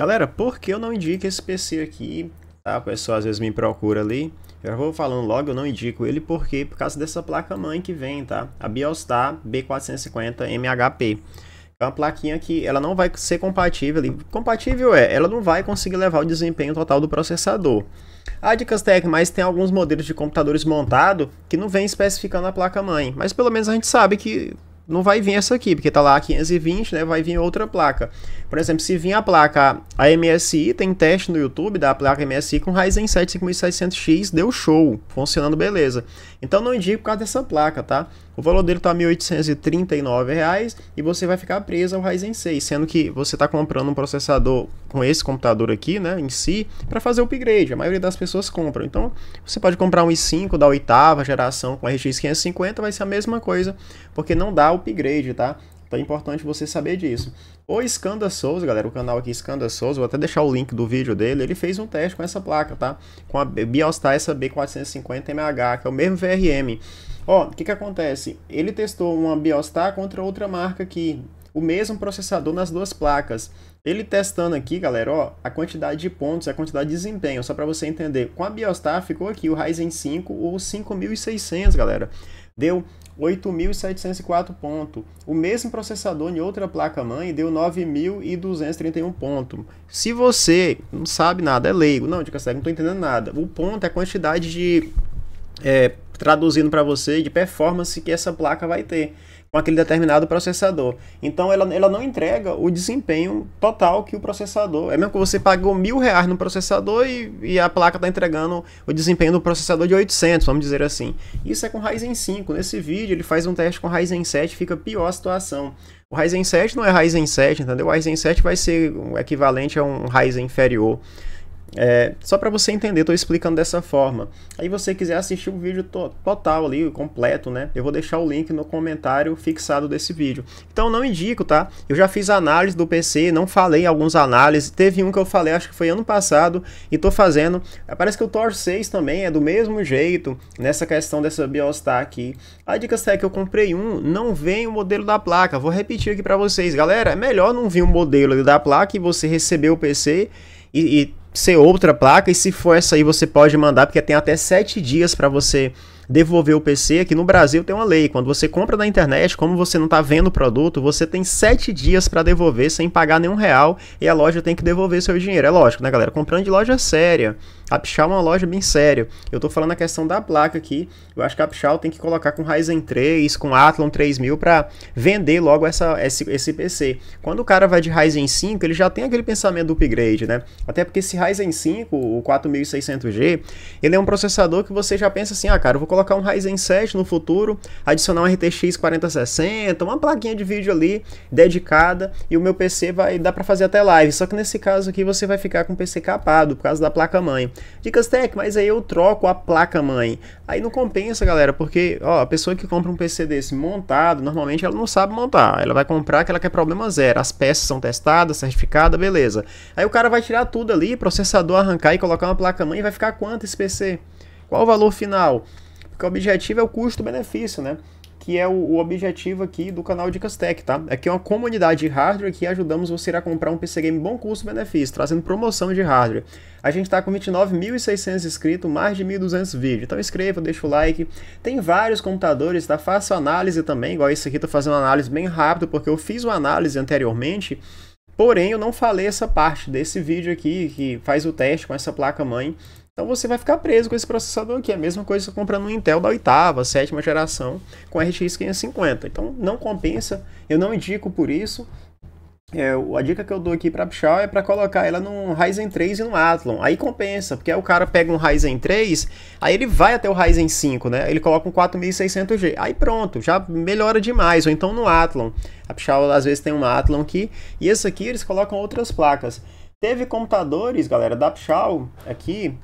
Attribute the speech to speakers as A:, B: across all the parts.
A: Galera, por que eu não indico esse PC aqui? Tá, o pessoal às vezes me procura ali. Eu vou falando logo, eu não indico ele porque por causa dessa placa mãe que vem, tá? A Biostar B450 MHP. É uma plaquinha que ela não vai ser compatível. Compatível é, ela não vai conseguir levar o desempenho total do processador. A Dicastec mais tem alguns modelos de computadores montado que não vem especificando a placa mãe, mas pelo menos a gente sabe que não vai vir essa aqui, porque tá lá 520, né? Vai vir outra placa. Por exemplo, se vir a placa AMSI, tem teste no YouTube da placa MSI com Ryzen 7 5600X, deu show, funcionando beleza. Então não indico por causa dessa placa, tá? O valor dele está R$ 1.839 e você vai ficar preso ao Ryzen 6, sendo que você está comprando um processador com esse computador aqui, né, em si, para fazer o upgrade. A maioria das pessoas compram. Então, você pode comprar um i5 da oitava geração com RX 550, vai ser a mesma coisa, porque não dá upgrade, tá? Então é importante você saber disso. O Scanda Souls, galera, o canal aqui Scanda Souls, vou até deixar o link do vídeo dele, ele fez um teste com essa placa, tá? Com a Biostar, essa B450MH, que é o mesmo VRM. Ó, o que, que acontece? Ele testou uma Biostar contra outra marca aqui, o mesmo processador nas duas placas. Ele testando aqui, galera, ó, a quantidade de pontos, a quantidade de desempenho, só para você entender. Com a Biostar ficou aqui o Ryzen 5 ou 5600, galera. Deu 8.704 pontos. O mesmo processador em outra placa-mãe deu 9.231 pontos. Se você não sabe nada, é leigo. Não, de cassete, não tô entendendo nada. O ponto é a quantidade de é, traduzindo para você de performance que essa placa vai ter com aquele determinado processador. Então ela, ela não entrega o desempenho total que o processador. É mesmo que você pagou mil reais no processador e, e a placa está entregando o desempenho do processador de 800, vamos dizer assim. Isso é com Ryzen 5. Nesse vídeo ele faz um teste com Ryzen 7, fica pior a situação. O Ryzen 7 não é Ryzen 7, entendeu? O Ryzen 7 vai ser o equivalente a um Ryzen inferior. É, só para você entender, estou explicando dessa forma. Aí você quiser assistir o vídeo to total ali, completo, né? Eu vou deixar o link no comentário fixado desse vídeo. Então não indico, tá? Eu já fiz análise do PC, não falei alguns análises. Teve um que eu falei, acho que foi ano passado, e tô fazendo. É, parece que o Tor 6 também é do mesmo jeito nessa questão dessa BIOSTAR aqui. A dica é que eu comprei um, não vem o modelo da placa. Vou repetir aqui para vocês, galera. É melhor não vir o um modelo da placa e você receber o PC e, e ser outra placa e se for essa aí você pode mandar porque tem até sete dias para você devolver o PC, aqui no Brasil tem uma lei. Quando você compra na internet, como você não está vendo o produto, você tem sete dias para devolver sem pagar nenhum real e a loja tem que devolver seu dinheiro. É lógico, né, galera? Comprando de loja séria. A Pichal é uma loja bem séria. Eu tô falando a questão da placa aqui. Eu acho que a Pichal tem que colocar com Ryzen 3, com Athlon 3000 para vender logo essa, esse, esse PC. Quando o cara vai de Ryzen 5, ele já tem aquele pensamento do upgrade, né? Até porque esse Ryzen 5, o 4600G, ele é um processador que você já pensa assim: "Ah, cara, eu vou colocar colocar um Ryzen 7 no futuro, adicionar um RTX 4060, uma plaquinha de vídeo ali dedicada e o meu PC vai dar para fazer até live. Só que nesse caso aqui você vai ficar com o PC capado por causa da placa mãe. Dicas Tech, mas aí eu troco a placa mãe. Aí não compensa, galera, porque ó, a pessoa que compra um PC desse montado, normalmente ela não sabe montar. Ela vai comprar que ela quer problema zero. As peças são testadas, certificadas, beleza. Aí o cara vai tirar tudo ali, processador arrancar e colocar uma placa mãe e vai ficar quanto esse PC? Qual o valor final? Porque o objetivo é o custo-benefício, né? que é o, objetivo aqui do canal Dicas Tech, tá? Aqui é uma comunidade de hardware que ajudamos você a comprar um PC Game bom custo-benefício, trazendo promoção de hardware. A gente está com 29.600 inscritos, mais de 1.200 vídeos. Então inscreva, deixa o like. Tem vários computadores, tá? Faço análise também, igual esse aqui, tô fazendo análise bem rápido, porque eu fiz uma análise anteriormente, porém eu não falei essa parte desse vídeo aqui, que faz o teste com essa placa-mãe, então você vai ficar preso com esse processador aqui. É a mesma coisa que você comprando um Intel da oitava, sétima geração com RTX 550. Então não compensa, eu não indico por isso. É, a dica que eu dou aqui para puxar é para colocar ela no Ryzen 3 e no Athlon. Aí compensa, porque aí o cara pega um Ryzen 3, aí ele vai até o Ryzen 5, né? Ele coloca um 4600G. Aí pronto, já melhora demais. Ou então no Athlon. A Pichau às vezes tem um Athlon aqui, e esse aqui eles colocam outras placas. Teve computadores, galera, da Pichau aqui,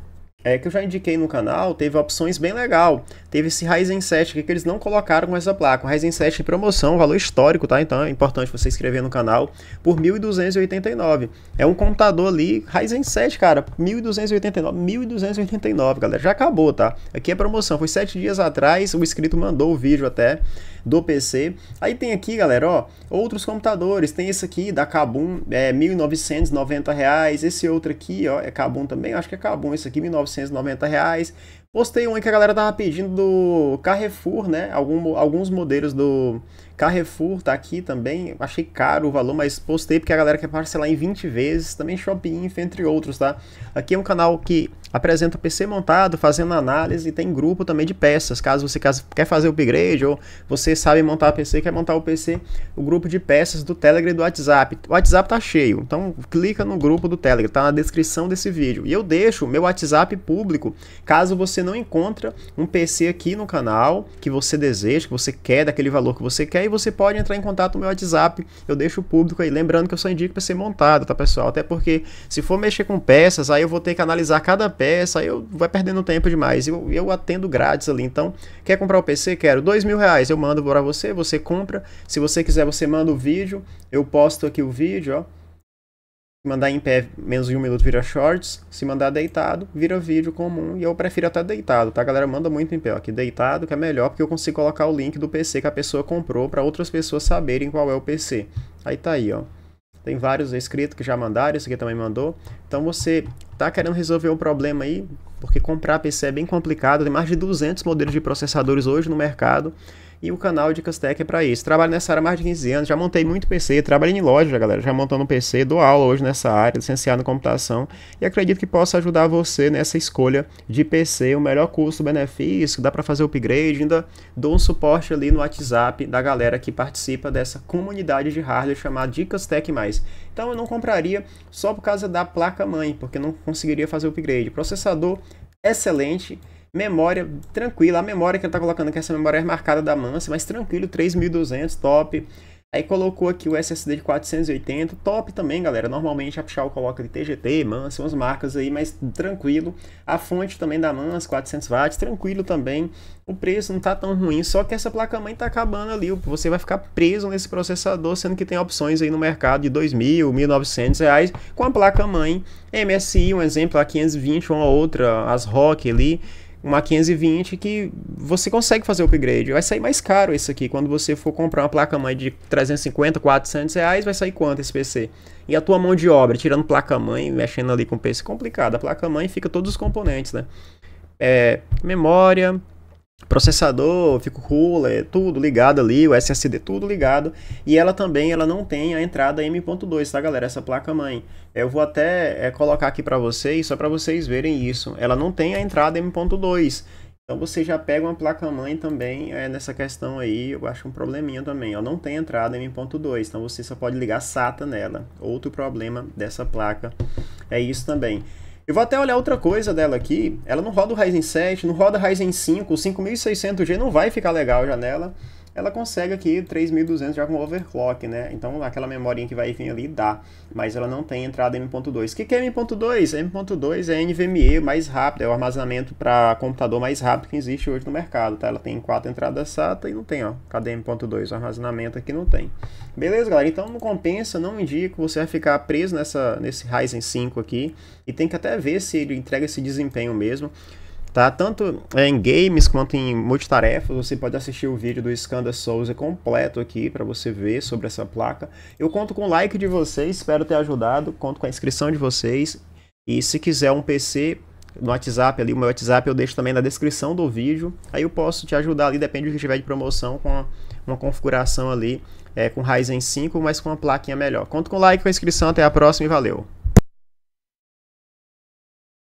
A: é, que eu já indiquei no canal, teve opções bem legal. Teve esse Ryzen 7 aqui que eles não colocaram com essa placa. O Ryzen 7 em promoção, valor histórico, tá? Então é importante você inscrever no canal por 1.289. É um computador ali, Ryzen 7, cara, 1.289, 1.289, galera. Já acabou, tá? Aqui é promoção, foi 7 dias atrás, o inscrito mandou o vídeo até do PC. Aí tem aqui, galera, ó, outros computadores. Tem esse aqui da Kabum, é R$ 1.990. Reais. Esse outro aqui, ó, é Kabum também, acho que é Kabum esse aqui, 1900 990 reais. Postei um que a galera tava pedindo do Carrefour, né? Algum, alguns modelos do Carrefour tá aqui também, achei caro o valor, mas postei porque a galera quer parcelar em 20 vezes, também Shopping entre outros, tá? Aqui é um canal que apresenta PC montado, fazendo análise, e tem grupo também de peças, caso você quer fazer upgrade ou você sabe montar PC, quer montar o PC, o grupo de peças do Telegram e do WhatsApp. O WhatsApp tá cheio, então clica no grupo do Telegram, tá na descrição desse vídeo. E eu deixo meu WhatsApp público, caso você não encontra um PC aqui no canal que você deseja, que você quer, daquele valor que você quer, aí você pode entrar em contato no meu WhatsApp, eu deixo o público aí. Lembrando que eu só indico para ser montado, tá, pessoal? Até porque se for mexer com peças, aí eu vou ter que analisar cada peça, aí eu vai perdendo tempo demais. Eu, eu atendo grátis ali. Então, quer comprar o PC? Quero. Dois mil reais eu mando para você, você compra. Se você quiser, você manda o vídeo. Eu posto aqui o vídeo, ó mandar em pé menos de um minuto vira shorts, se mandar deitado vira vídeo comum e eu prefiro até deitado, tá galera? Manda muito em pé aqui deitado que é melhor porque eu consigo colocar o link do PC que a pessoa comprou para outras pessoas saberem qual é o PC. Aí tá aí, ó. Tem vários inscritos que já mandaram, esse aqui também mandou. Então você tá querendo resolver um problema aí, porque comprar PC é bem complicado, tem mais de 200 modelos de processadores hoje no mercado e o canal de Castec é para isso. Trabalho nessa área há mais de 15 anos, já montei muito PC, trabalho em loja, galera, já montando um PC, dou aula hoje nessa área, licenciado em computação, e acredito que possa ajudar você nessa escolha de PC, o melhor custo-benefício, dá para fazer upgrade, ainda dou um suporte ali no WhatsApp da galera que participa dessa comunidade de hardware chamada Dicas Tech Mais. Então eu não compraria só por causa da placa mãe, porque não conseguiria fazer upgrade. Processador excelente, memória tranquila. A memória que ele está colocando aqui, essa memória é marcada da Mansa, mas tranquilo, 3200, top. Aí colocou aqui o SSD de 480, top também, galera. Normalmente a Pichal coloca de TGT, Mansa, umas marcas aí, mas tranquilo. A fonte também da Mansa, 400 watts, tranquilo também. O preço não tá tão ruim, só que essa placa-mãe tá acabando ali. Você vai ficar preso nesse processador, sendo que tem opções aí no mercado de 2.000, 1.900 reais com a placa-mãe MSI, um exemplo, a 520, uma outra, as ROC ali uma 520 que você consegue fazer o upgrade. Vai sair mais caro esse aqui. Quando você for comprar uma placa-mãe de 350, 400 reais, vai sair quanto esse PC? E a tua mão de obra, tirando placa-mãe, mexendo ali com o PC, é complicado. A placa-mãe fica todos os componentes, né? É, memória, processador, fica o cooler, tudo ligado ali, o SSD tudo ligado. E ela também, ela não tem a entrada M.2, tá galera? Essa placa mãe. Eu vou até é, colocar aqui para vocês, só para vocês verem isso. Ela não tem a entrada M.2. Então você já pega uma placa-mãe também é, nessa questão aí, eu acho um probleminha também. Ela não tem entrada M.2, então você só pode ligar SATA nela. Outro problema dessa placa é isso também. Eu vou até olhar outra coisa dela aqui. Ela não roda o Ryzen 7, não roda Ryzen 5, o 5600G não vai ficar legal já nela ela consegue aqui 3200 já com overclock, né? Então aquela memória que vai vir ali dá, mas ela não tem entrada M.2. O que, que é M.2? M.2 é NVMe mais rápido, é o armazenamento para computador mais rápido que existe hoje no mercado, tá? Ela tem quatro entradas SATA e não tem, ó, cadê M.2? O armazenamento aqui não tem. Beleza, galera? Então não compensa, não indico, você vai ficar preso nessa, nesse Ryzen 5 aqui e tem que até ver se ele entrega esse desempenho mesmo. Tá? Tanto é, em games quanto em multitarefas, você pode assistir o vídeo do Scanda Souls completo aqui para você ver sobre essa placa. Eu conto com o like de vocês, espero ter ajudado, conto com a inscrição de vocês. E se quiser um PC no WhatsApp ali, o meu WhatsApp eu deixo também na descrição do vídeo. Aí eu posso te ajudar ali, depende do que tiver de promoção, com uma, uma configuração ali é, com Ryzen 5, mas com uma plaquinha melhor. Conto com like, com a inscrição, até a próxima e valeu!